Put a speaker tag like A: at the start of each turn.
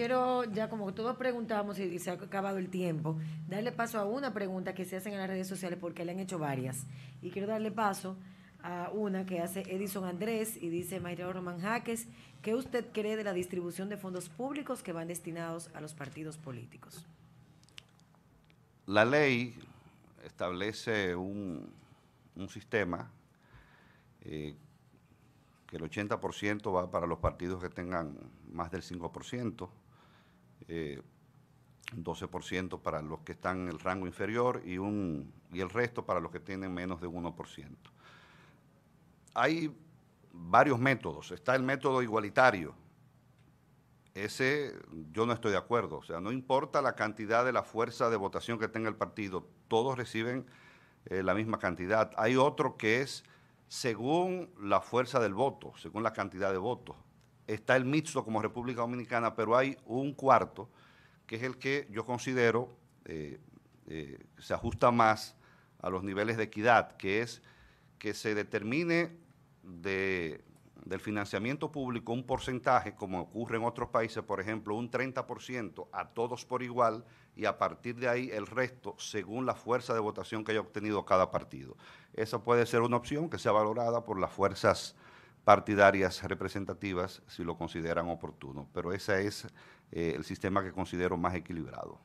A: quiero, ya como todos preguntábamos y se ha acabado el tiempo, darle paso a una pregunta que se hacen en las redes sociales porque le han hecho varias. Y quiero darle paso a una que hace Edison Andrés y dice Mayra Román Jaques, ¿qué usted cree de la distribución de fondos públicos que van destinados a los partidos políticos?
B: La ley establece un, sistema eh, que el 80% va para los partidos que tengan más del 5%, 12% eh, para los que están en el rango inferior y, el resto para los que tienen menos de 1%. Hay varios métodos. Está el método igualitario. Ese yo no estoy de acuerdo. O sea, no importa la cantidad de la fuerza de votación que tenga el partido, todos reciben eh, la misma cantidad. Hay otro que es según la fuerza del voto, según la cantidad de votos está el mixto como República Dominicana, pero hay un cuarto que es el que yo considero eh, eh, se ajusta más a los niveles de equidad, que es que se determine del financiamiento público un porcentaje, como ocurre en otros países, por ejemplo, un 30% a todos por igual y a partir de ahí el resto según la fuerza de votación que haya obtenido cada partido. Esa puede ser una opción que sea valorada por las fuerzas partidarias representativas si lo consideran oportuno, pero ese es eh, el sistema que considero más equilibrado.